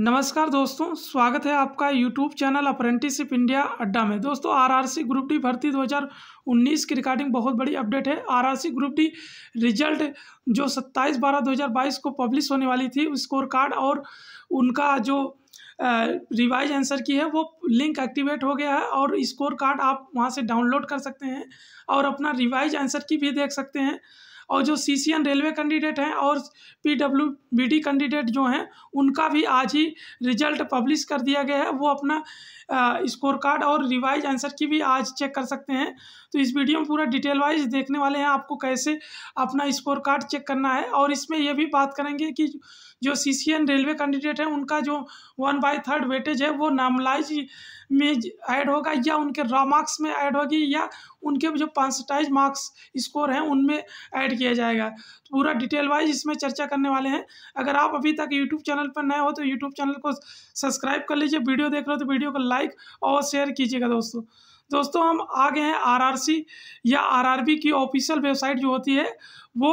नमस्कार दोस्तों स्वागत है आपका यूट्यूब चैनल अप्रेंटिसिप इंडिया अड्डा में दोस्तों आरआरसी ग्रुप डी भर्ती 2019 की रिकॉर्डिंग बहुत बड़ी अपडेट है आरआरसी ग्रुप डी रिजल्ट जो 27 बारह 2022 को पब्लिश होने वाली थी स्कोर कार्ड और उनका जो रिवाइज आंसर की है वो लिंक एक्टिवेट हो गया है और स्कोर कार्ड आप वहाँ से डाउनलोड कर सकते हैं और अपना रिवाइज आंसर की भी देख सकते हैं और जो सी रेलवे कैंडिडेट हैं और पी कैंडिडेट जो हैं उनका भी आज ही रिजल्ट पब्लिश कर दिया गया है वो अपना स्कोर कार्ड और रिवाइज आंसर की भी आज चेक कर सकते हैं तो इस वीडियो में पूरा डिटेल वाइज देखने वाले हैं आपको कैसे अपना स्कोर कार्ड चेक करना है और इसमें यह भी बात करेंगे कि जो C C N railway candidate हैं उनका जो वन बाई थर्ड वेटेज है वो नामलाइज में ऐड होगा या उनके रॉ मार्क्स में ऐड होगी या उनके जो पांसटाइज मार्क्स स्कोर हैं उनमें ऐड किया जाएगा तो पूरा डिटेल वाइज इसमें चर्चा करने वाले हैं अगर आप अभी तक यूट्यूब चैनल पर नए हो तो यूट्यूब चैनल को सब्सक्राइब कर लीजिए वीडियो देख रहे हो तो वीडियो को लाइक लाइक और शेयर कीजिएगा दोस्तों दोस्तों हम आ गए हैं आरआरसी या आरआरबी की ऑफिशियल वेबसाइट जो होती है वो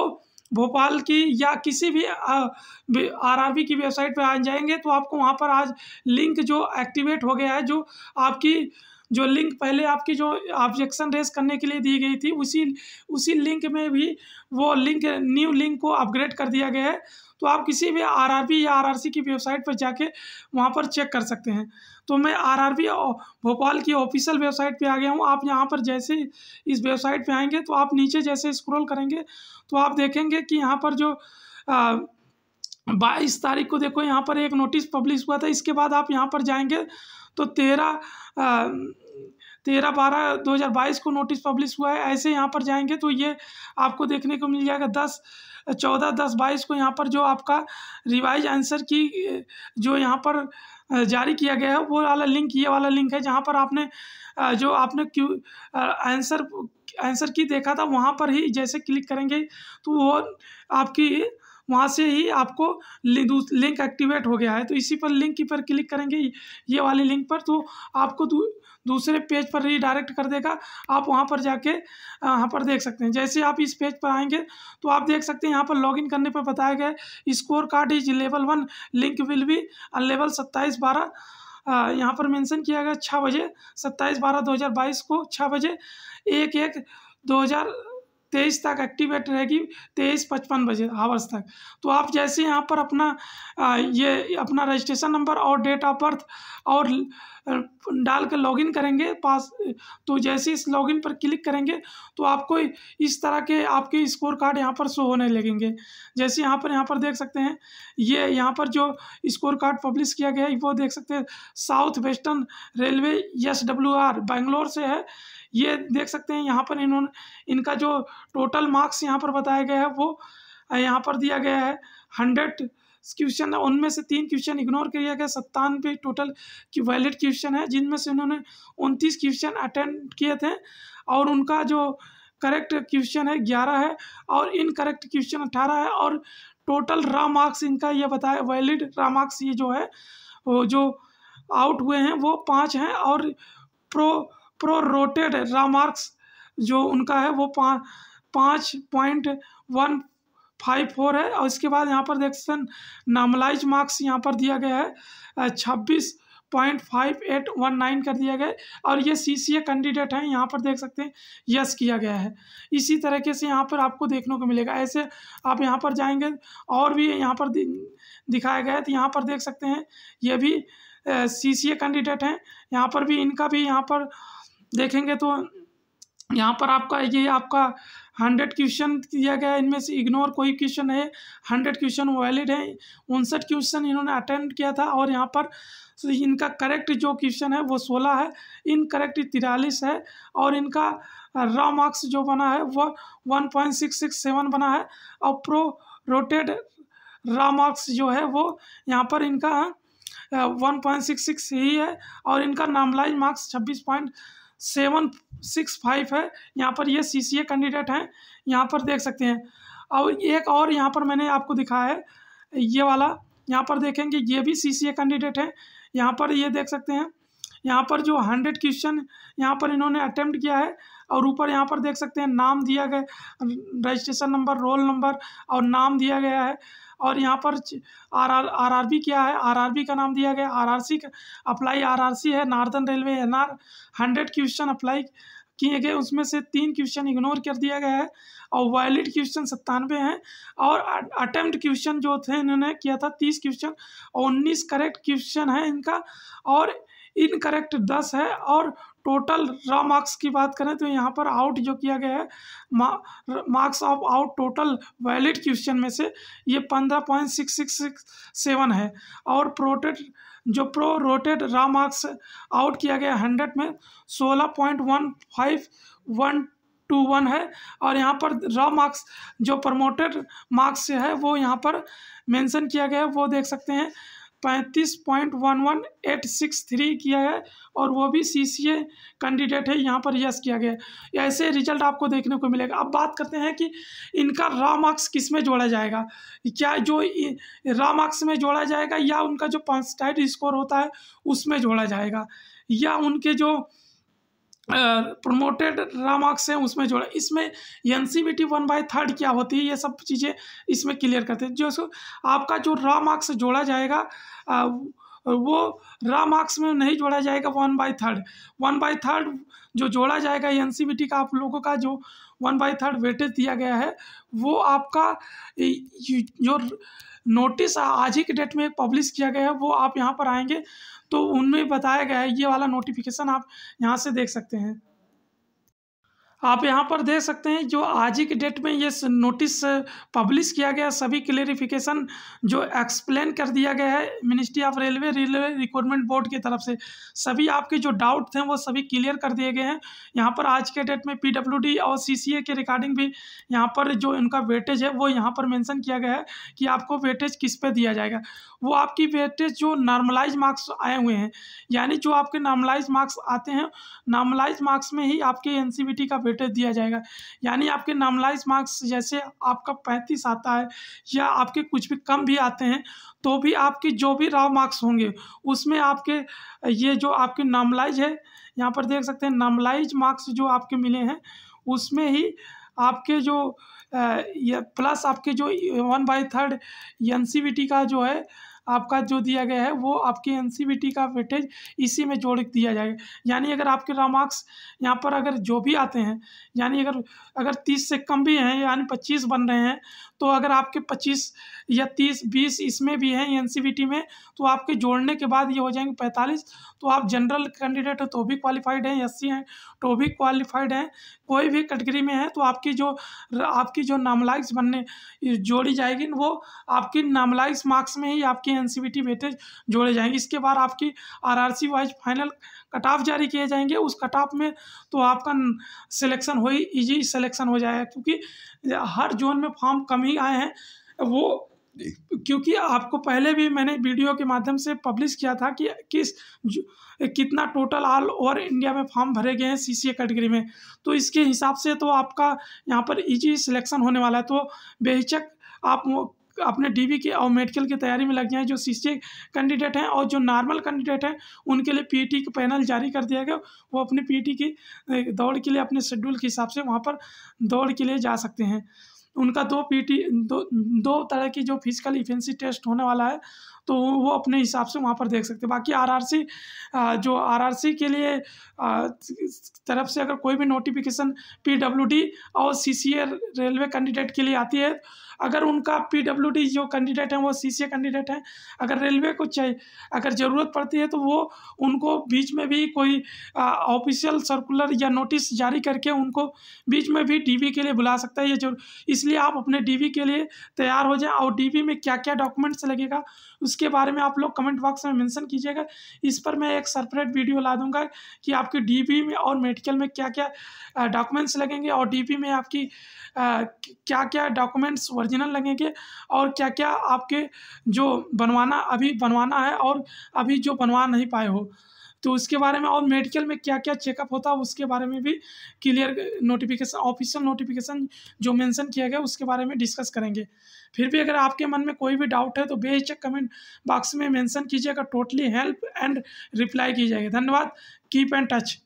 भोपाल की या किसी भी आरआरबी की वेबसाइट पर आ जाएंगे तो आपको वहाँ पर आज लिंक जो एक्टिवेट हो गया है जो आपकी जो लिंक पहले आपकी जो ऑब्जेक्शन रेस करने के लिए दी गई थी उसी उसी लिंक में भी वो लिंक न्यू लिंक को अपग्रेड कर दिया गया है तो आप किसी भी आरआरबी या आरआरसी की वेबसाइट पर जाके वहाँ पर चेक कर सकते हैं तो मैं आरआरबी भोपाल की ऑफिशियल वेबसाइट पे आ गया हूँ आप यहाँ पर जैसे इस वेबसाइट पे आएंगे तो आप नीचे जैसे स्क्रॉल करेंगे तो आप देखेंगे कि यहाँ पर जो बाईस तारीख को देखो यहाँ पर एक नोटिस पब्लिश हुआ था इसके बाद आप यहाँ पर जाएंगे तो तेरह तेरह बारह दो हज़ार बाईस को नोटिस पब्लिश हुआ है ऐसे यहाँ पर जाएंगे तो ये आपको देखने को मिल जाएगा दस चौदह दस बाईस को यहाँ पर जो आपका रिवाइज आंसर की जो यहाँ पर जारी किया गया है वो वाला लिंक ये वाला लिंक है जहाँ पर आपने जो आपने क्यू आंसर आंसर की देखा था वहाँ पर ही जैसे क्लिक करेंगे तो वो आपकी वहाँ से ही आपको लिंक एक्टिवेट हो गया है तो इसी पर लिंक की पर क्लिक करेंगे ये वाली लिंक पर तो आपको दू, दूसरे पेज पर रिडायरेक्ट कर देगा आप वहाँ पर जाके यहाँ पर देख सकते हैं जैसे आप इस पेज पर आएंगे तो आप देख सकते हैं यहाँ पर लॉगिन करने पर बताया गया score card is level one link will be level सत्ताईस बारह यहाँ पर मेंशन किया गया छः बजे सत्ताईस बारह दो हज़ार बाईस को छः बजे एक एक दो हज़ार तेईस तक एक्टिवेट रहेगी तेईस पचपन बजे आवर्स तक तो आप जैसे यहाँ पर अपना आ, ये अपना रजिस्ट्रेशन नंबर और डेट ऑफ बर्थ और डाल कर लॉगिन करेंगे पास तो जैसे इस लॉगिन पर क्लिक करेंगे तो आपको इस तरह के आपके स्कोर कार्ड यहाँ पर शो होने लगेंगे जैसे यहाँ पर यहाँ पर देख सकते हैं ये यहाँ पर जो स्कोर कार्ड पब्लिश किया गया है वो देख सकते हैं south western railway S W R Bangalore से है ये देख सकते हैं यहाँ पर इन्होंने इनका जो टोटल मार्क्स यहाँ पर बताया गया है वो यहाँ पर दिया गया है हंड्रेड क्वेश्चन है उनमें से तीन क्वेश्चन इग्नोर किया गया सत्तानवे टोटल की वैलिड क्वेश्चन है जिनमें से उन्होंने उनतीस क्वेश्चन अटेंड किए थे और उनका जो करेक्ट क्वेश्चन है ग्यारह है और इनकरेक्ट क्वेश्चन अठारह है और टोटल रा मार्क्स इनका ये बताया वैलिड रा मार्क्स ये जो है वो जो आउट हुए हैं वो पाँच हैं और प्रो प्रोरोटेड रामार्क्स जो उनका है वो पाँच पॉइंट वन फाइव फोर है और इसके बाद यहाँ पर देख सकते नॉर्मलाइज मार्क्स यहाँ पर दिया गया है छब्बीस point five eight one nine कर दिया गया और ये सी सी ए कैंडिडेट हैं यहाँ पर देख सकते हैं यस किया गया है इसी तरीके से यहाँ पर आपको देखने को मिलेगा ऐसे आप यहाँ पर जाएंगे और भी यहाँ पर दिखाया गया है तो यहाँ पर देख सकते हैं ये भी सी सी ए कैंडिडेट हैं यहाँ पर भी इनका भी यहाँ पर देखेंगे तो यहाँ पर आपका ये आपका हंड्रेड क्वेश्चन दिया गया है इनमें से इग्नोर कोई क्वेश्चन है हंड्रेड क्वेश्चन वैलिड है उनसठ क्वेश्चन इन्होंने अटेंड किया था और यहाँ पर तो इनका करेक्ट जो क्वेश्चन है वो सोलह है इन करेक्ट तिरालीस है और इनका रॉ मार्क्स जो बना है वो one point six six seven बना है और प्रो रोटेड रॉ मार्क्स जो है वो यहाँ पर इनका वन पॉइंट सिक्स सिक्स ही है और इनका नामलाइज मार्क्स छब्बीस पॉइंट सेवन सिक्स फाइव है यहाँ पर ये सी सी ए कैंडिडेट हैं यहाँ पर देख सकते हैं और एक और यहाँ पर मैंने आपको दिखाया है ये वाला यहाँ पर देखेंगे ये भी सी सी ए कैंडिडेट हैं यहाँ पर ये देख सकते हैं यहाँ पर जो हंड्रेड क्वेश्चन यहाँ पर इन्होंने अटैम्प्ट किया है और ऊपर यहाँ पर देख सकते हैं नाम दिया गया रजिस्ट्रेशन नंबर रोल नंबर और नाम दिया गया है और यहाँ पर R R R R B क्या है आर आर बी का नाम दिया गया आर आर सी का अप्लाई आर आर सी है northern railway N R hundred question apply किए गए उसमें से तीन क्वेश्चन इग्नोर कर दिया गया है और वैलिड क्वेश्चन सत्तानवे हैं और अटेम्प्ट क्वेश्चन जो थे इन्होंने किया था तीस क्वेश्चन और उन्नीस करेक्ट क्वेश्चन है इनका और इनकरेक्ट दस है और टोटल रॉ मार्क्स की बात करें तो यहाँ पर आउट जो किया गया है marks of out total valid question में से ये पंद्रह point six six six seven है और प्रोटेड जो prorated raw marks out किया गया हंड्रेड में सोलह point one five one two one है और यहाँ पर रॉ मार्क्स जो प्रमोटेड मार्क्स है वो यहाँ पर मेंशन किया गया है वो देख सकते हैं पैंतीस point one one eight six three किया है और वो भी सी सी ए कैंडिडेट है यहाँ पर यस किया गया है ऐसे रिजल्ट आपको देखने को मिलेगा अब बात करते हैं कि इनका रॉ मार्क्स किस में जोड़ा जाएगा क्या जो रॉ मार्क्स में जोड़ा जाएगा या उनका जो पंचाइट स्कोर होता है उसमें जोड़ा जाएगा या उनके जो प्रोमोटेड मार्क्स है उसमें जोड़ा इसमें N C B T one by third क्या होती है ये सब चीज़ें इसमें क्लियर करते हैं जो आपका जो रॉ मार्क्स जोड़ा जाएगा आ, वो रा मार्क्स में नहीं जोड़ा जाएगा one by third one by third जो जोड़ा जाएगा एन सी बी टी का आप लोगों का जो वन बाई थर्ड वेटेज दिया गया है वो आपका जो नोटिस आज ही के डेट में पब्लिश किया गया है वो आप यहाँ पर आएंगे तो उनमें बताया गया है ये वाला नोटिफिकेशन आप यहाँ से देख सकते हैं आप यहाँ पर देख सकते हैं जो आज ही के डेट में ये नोटिस पब्लिश किया गया सभी क्लेरिफिकेशन जो एक्सप्लेन कर दिया गया है ministry of railway railway recruitment board की तरफ से सभी आपके जो डाउट थे वो सभी क्लियर कर दिए गए हैं यहाँ पर आज के डेट में पी और सी के रिकॉर्डिंग भी यहाँ पर जो इनका वेटेज है वो यहाँ पर मैंसन किया गया है कि आपको वेटेज किस पर दिया जाएगा वो आपकी वेटेज जो नॉर्मलाइज मार्क्स आए हुए हैं यानी जो आपके नॉर्मलाइज मार्क्स आते हैं नॉर्मलाइज मार्क्स में ही आपके एन का वेटेज दिया जाएगा यानी आपके नामलाइज मार्क्स जैसे आपका पैंतीस आता है या आपके कुछ भी कम भी आते हैं तो भी आपके जो भी राव मार्क्स होंगे उसमें आपके ये जो आपके नामलाइज है यहाँ पर देख सकते हैं नामलाइज मार्क्स जो आपके मिले हैं उसमें ही आपके जो ये प्लस आपके जो वन बाई थर्ड एन का जो है आपका जो दिया गया है वो आपके एन का वेटेज इसी में जोड़ दिया जाएगा यानी अगर आपके रॉ मार्क्स यहाँ पर अगर जो भी आते हैं यानी अगर अगर तीस से कम भी हैं यानी पच्चीस बन रहे हैं तो अगर आपके पच्चीस या तीस बीस इसमें भी हैं एन में तो आपके जोड़ने के बाद ये हो जाएंगे पैंतालीस तो आप जनरल कैंडिडेट हो तो भी क्वालिफाइड हैं एस हैं तो भी क्वालिफाइड हैं कोई भी कैटेगरी में है तो आपकी जो आपकी जो नामलाइक्स बनने जोड़ी जाएगी वो आपकी नामलाइक्स मार्क्स में ही आपकी एन वेटेज जोड़े जाएंगे इसके बाद आपकी RRC wise final cut off जारी किए जाएंगे उस कट ऑफ में तो आपका सिलेक्शन हो ही ईजी सिलेक्शन हो जाएगा क्योंकि हर जोन में फॉर्म कम ही आए हैं वो क्योंकि आपको पहले भी मैंने वीडियो के माध्यम से पब्लिश किया था कि किस कितना टोटल ऑल ओवर इंडिया में फॉर्म भरे गए हैं सीसीए कैटेगरी में तो इसके हिसाब से तो आपका यहाँ पर इजी सिलेक्शन होने वाला है तो बेहिचक आप अपने डीवी के और मेडिकल की तैयारी में लग जाएँ जो सी कैंडिडेट हैं और जो नॉर्मल कैंडिडेट हैं उनके लिए पी का पैनल जारी कर दिया गया वो अपने पी e की दौड़ के लिए अपने शेड्यूल के हिसाब से वहाँ पर दौड़ के लिए जा सकते हैं उनका दो पीटी e दो दो तरह की जो फिजिकल इफेंसी टेस्ट होने वाला है तो वो अपने हिसाब से वहाँ पर देख सकते हैं बाकी आरआरसी जो आरआरसी के लिए तरफ से अगर कोई भी नोटिफिकेशन पीडब्ल्यूडी और सीसीए रेलवे कैंडिडेट के लिए आती है अगर उनका पीडब्ल्यूडी जो कैंडिडेट हैं वो सीसीए कैंडिडेट हैं अगर रेलवे को चाहिए अगर ज़रूरत पड़ती है तो वो उनको बीच में भी कोई ऑफिशियल सर्कुलर या नोटिस जारी करके उनको बीच में भी डीवी के लिए बुला सकता है ये जरूर इसलिए आप अपने डीवी के लिए तैयार हो जाएं और डीवी में क्या क्या डॉक्यूमेंट्स लगेगा उसके बारे में आप लोग कमेंट बॉक्स में मेंशन कीजिएगा इस पर मैं एक सेपरेट वीडियो ला दूंगा कि आपके डीपी में और मेडिकल में क्या क्या डॉक्यूमेंट्स लगेंगे और डीपी में आपकी आ, क्या क्या डॉक्यूमेंट्स ओरिजिनल लगेंगे और क्या क्या आपके जो बनवाना अभी बनवाना है और अभी जो बनवा नहीं पाए हो तो उसके बारे में और मेडिकल में क्या क्या चेकअप होता है उसके बारे में भी क्लियर नोटिफिकेशन ऑफिशियल नोटिफिकेशन जो मेंशन किया गया उसके बारे में डिस्कस करेंगे फिर भी अगर आपके मन में कोई भी डाउट है तो बेहिचक कमेंट बॉक्स में मेंशन कीजिएगा टोटली हेल्प एंड रिप्लाई की जाएगी धन्यवाद कीप एंड टच